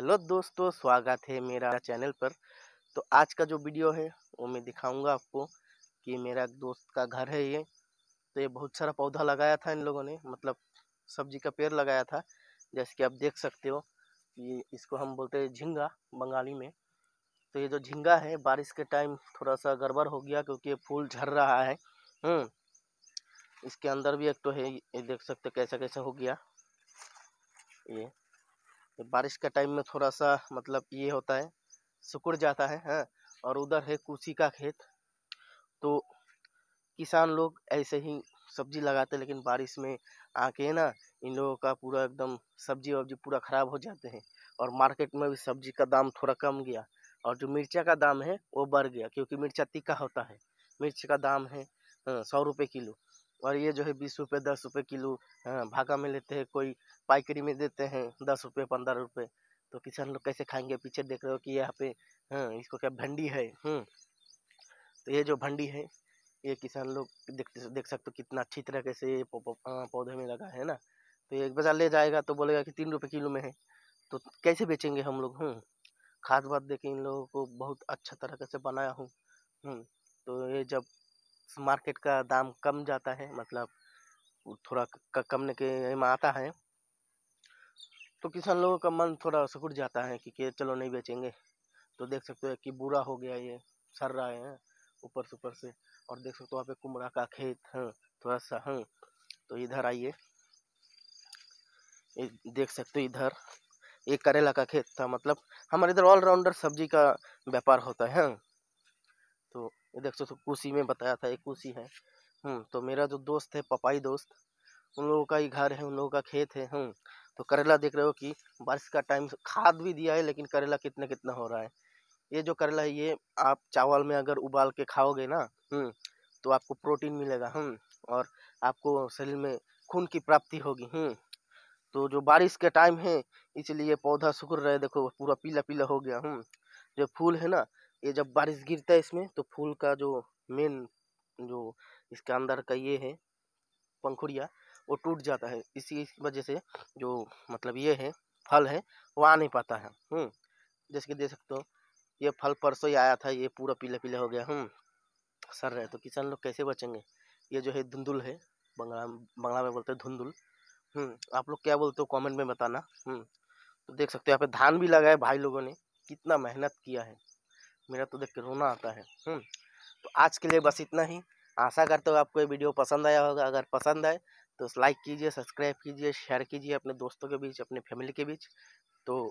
Hello दोस्तों स्वागत है मेरा चैनल पर तो आज का जो वीडियो है वो मैं दिखाऊंगा आपको कि मेरा दोस्त का घर है ये तो ये बहुत सारा पौधा लगाया था इन लोगों ने मतलब सब्जी का पेड़ लगाया था जैसे कि आप देख सकते हो ये इसको हम बोलते हैं झिंगा बंगाली में तो ये जो झिंगा है बारिश के टाइम थोड़ा सा गड़बड़ हो गया क्योंकि ये फूल झड़ रहा है हम्म, इसके अंदर भी एक तो है ये देख सकते कैसा कैसा हो गया ये तो बारिश का टाइम में थोड़ा सा मतलब ये होता है सिकुड़ जाता है हाँ और उधर है कुसी का खेत तो किसान लोग ऐसे ही सब्जी लगाते लेकिन बारिश में आके ना इन लोगों का पूरा एकदम सब्जी वब्जी पूरा ख़राब हो जाते हैं और मार्केट में भी सब्जी का दाम थोड़ा कम गया और जो मिर्चा का दाम है वो बढ़ गया क्योंकि मिर्चा तीखा होता है मिर्च का दाम है हाँ, सौ रुपये किलो और ये जो है बीस रुपये दस रुपये किलो भागा में लेते हैं कोई पाइकरी में देते हैं दस रुपये पंद्रह रुपये तो किसान लोग कैसे खाएंगे पीछे देख रहे हो कि यहाँ पे हाँ इसको क्या भंडी है हम्म। तो ये जो भंडी है ये किसान लोग देख देख सकते हो कितना अच्छी तरह से पौधे में लगा है ना तो एक बजा ले जाएगा तो बोलेगा कि तीन रुपये किलो में है तो कैसे बेचेंगे हम लोग हूँ हम्म। खाद बात देखें इन लोगों को बहुत अच्छा तरह से बनाया हूँ हम्म। तो ये जब मार्केट का दाम कम जाता है मतलब थोड़ा कम के में आता है तो किसान लोगों का मन थोड़ा सकुट जाता है कि, कि चलो नहीं बेचेंगे तो देख सकते हो कि बुरा हो गया ये सर रहा है ऊपर से ऊपर से और देख सकते हो वहाँ पे कुमरा का खेत है थोड़ा सा है तो इधर आइए देख सकते हो इधर एक करेला का खेत था मतलब हमारे इधर ऑलराउंडर सब्जी का व्यापार होता है ये देख सकते तो कुशी में बताया था एक कुशी है हम्म, तो मेरा जो दोस्त है पपाई दोस्त उन लोगों का ही घर है उन लोगों का खेत है हम हम्म। तो करेला देख रहे हो कि बारिश का टाइम खाद भी दिया है लेकिन करेला कितना कितना हो रहा है ये जो करेला है ये आप चावल में अगर उबाल के खाओगे ना हम हम्म, तो आपको प्रोटीन मिलेगा हम और आपको शरीर में खून की प्राप्ति होगी हम तो जो बारिश का टाइम है इसलिए पौधा सुखर रहे देखो पूरा पीला पीला हो गया हम जो फूल है ना ये जब बारिश गिरता है इसमें तो फूल का जो मेन जो इसके अंदर का ये है पंखुड़िया वो टूट जाता है इसी वजह से जो मतलब ये है फल है वो आ नहीं पाता है हम्म, जैसे कि देख सकते हो ये फल परसों ही आया था ये पूरा पीले पीले हो गया हम हम्म, सर रहे तो किसान लोग कैसे बचेंगे ये जो है धुंधुल है बंगला बंगला में बोलते हैं धुंधुल हम्म, आप लोग क्या बोलते हो कमेंट में बताना तो देख सकते हो यहाँ पे धान भी लगाए भाई लोगों ने कितना मेहनत किया है मेरा तो देख के रोना आता है हम्म, तो आज के लिए बस इतना ही आशा करते हो आपको ये वीडियो पसंद आया होगा अगर पसंद आए तो लाइक कीजिए सब्सक्राइब कीजिए शेयर कीजिए अपने दोस्तों के बीच अपने फैमिली के बीच तो